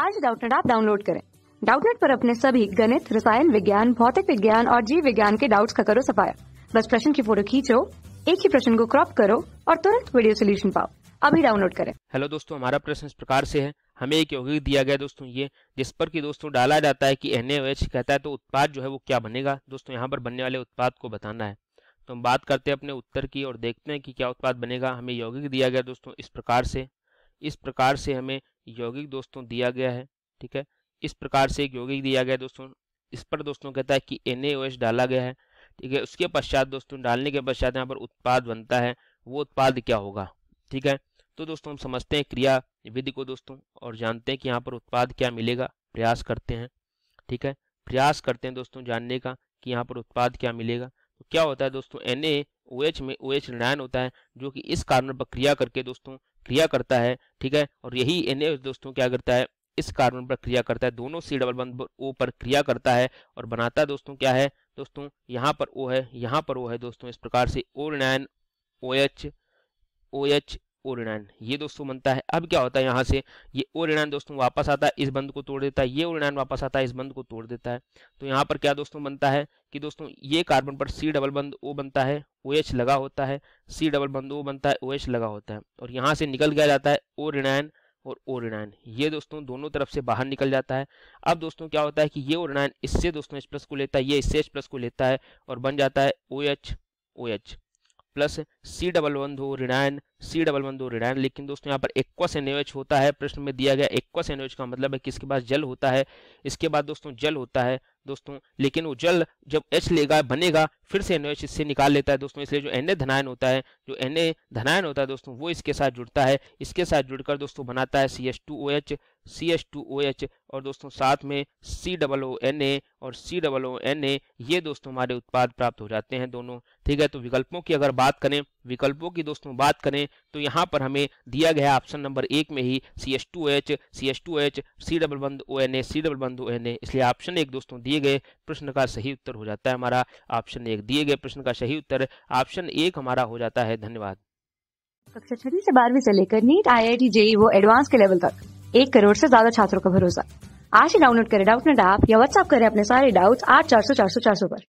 आज डाउटनेट आप डाउनलोड करें डाउटनेट पर अपने सभी गणित रसायन विज्ञान भौतिक विज्ञान और जीव विज्ञान के डाउट्स का करो सफाया बस प्रश्न की फोटो खींचो एक ही प्रश्न को क्रॉप करो और तुरंत वीडियो सोल्यूशन पाओ अभी डाउनलोड करें हेलो दोस्तों हमारा प्रश्न इस प्रकार से है हमें एक यौगिक दिया गया दोस्तों ये जिस पर कि दोस्तों डाला जाता है कि एन कहता है तो उत्पाद जो है वो क्या बनेगा दोस्तों यहाँ पर बनने वाले उत्पाद को बताना है तो हम बात करते हैं अपने उत्तर की और देखते हैं कि क्या उत्पाद बनेगा हमें यौगिक दिया गया दोस्तों इस प्रकार से इस प्रकार से हमें यौगिक दोस्तों दिया गया है ठीक है इस प्रकार से एक यौगिक दिया गया है दोस्तों इस पर दोस्तों कहता है कि एन डाला गया है ठीक है उसके पश्चात दोस्तों डालने के पश्चात यहाँ पर उत्पाद बनता है वो उत्पाद क्या होगा ठीक है तो दोस्तों हम समझते हैं क्रिया विधि को दोस्तों और जानते हैं कि यहाँ पर उत्पाद क्या मिलेगा प्रयास करते हैं ठीक है प्रयास करते हैं दोस्तों जानने का कि यहाँ पर उत्पाद क्या मिलेगा तो क्या होता है दोस्तों एन में ओ OH ऋणायन होता है जो कि इस कारण पर क्रिया करके दोस्तों क्रिया करता है ठीक है और यही एन दोस्तों क्या करता है इस कार्बन पर क्रिया करता है दोनों सी डबल बंद ओ पर क्रिया करता है और बनाता है दोस्तों क्या है दोस्तों यहाँ पर ओ है यहाँ पर ओ है दोस्तों इस प्रकार से O nine O H O H O ये दोस्तों बनता है अब क्या होता है यहाँ से ये ओ दोस्तों वापस आता है इस बंद को तोड़ देता है ये ओ वापस आता है इस बंद को तोड़ देता है तो यहाँ पर क्या दोस्तों बनता है कि दोस्तों ये कार्बन पर सी डबल बंद ओ बनता है ओ OH लगा होता है सी डबल बंद ओ बनता है ओ OH लगा होता है और यहाँ से निकल गया जाता है ओ और ओ ये दोस्तों दोनों तरफ से बाहर निकल जाता है अब दोस्तों क्या होता है कि ये ओ इससे दोस्तों एच प्लस को लेता है ये इससे एच प्लस को लेता है और बन जाता है O H O H plus C double बंद ओ ऋणायन सी डबल वन दो रिडाइन लेकिन दोस्तों यहाँ पर एक्वस एनएच होता है प्रश्न में दिया गया एक्वस एनएच का मतलब है किसके पास जल होता है इसके बाद दोस्तों जल होता है दोस्तों लेकिन वो जल जब एच लेगा बनेगा फिर से एनओएच इससे निकाल लेता है दोस्तों इसलिए जो एन धनायन होता है जो एन धनायन होता है दोस्तों वो इसके साथ जुड़ता है इसके साथ जुड़कर दोस्तों बनाता है C H two O H C H two O H और दोस्तों साथ में C double O N A और C double O N A ये दोस्तों हमारे उत्पाद प्राप्त हो जाते हैं दोनों ठीक है तो विकल्पों की अगर बात करें विकल्पों की दोस्तों बात करें तो यहाँ पर हमें दिया गया ऑप्शन नंबर एक में ही C H two H C H two H C double बंद O N A C double बंद ओ एन ए इसलिए ऑप्शन एक दोस्तों दिए गए प्रश्न का सही उत्तर हो जाता है हमारा ऑप्शन एक दिए गए प्रश्न का सही उत्तर ऑप्शन एक हमारा हो जाता है धन्यवाद कक्षा छठी से बारहवीं से लेकर NEET I I T JEE वो एडवांस के लेवल तक एक करोड़ से ज्यादा छात्रों का भरोसा आज ही डाउनलोड करें डाउट नेट ऐप या व्हाट्सअप करें अपने सारे डाउट्स आठ चार सौ चार सौ चार सौ पर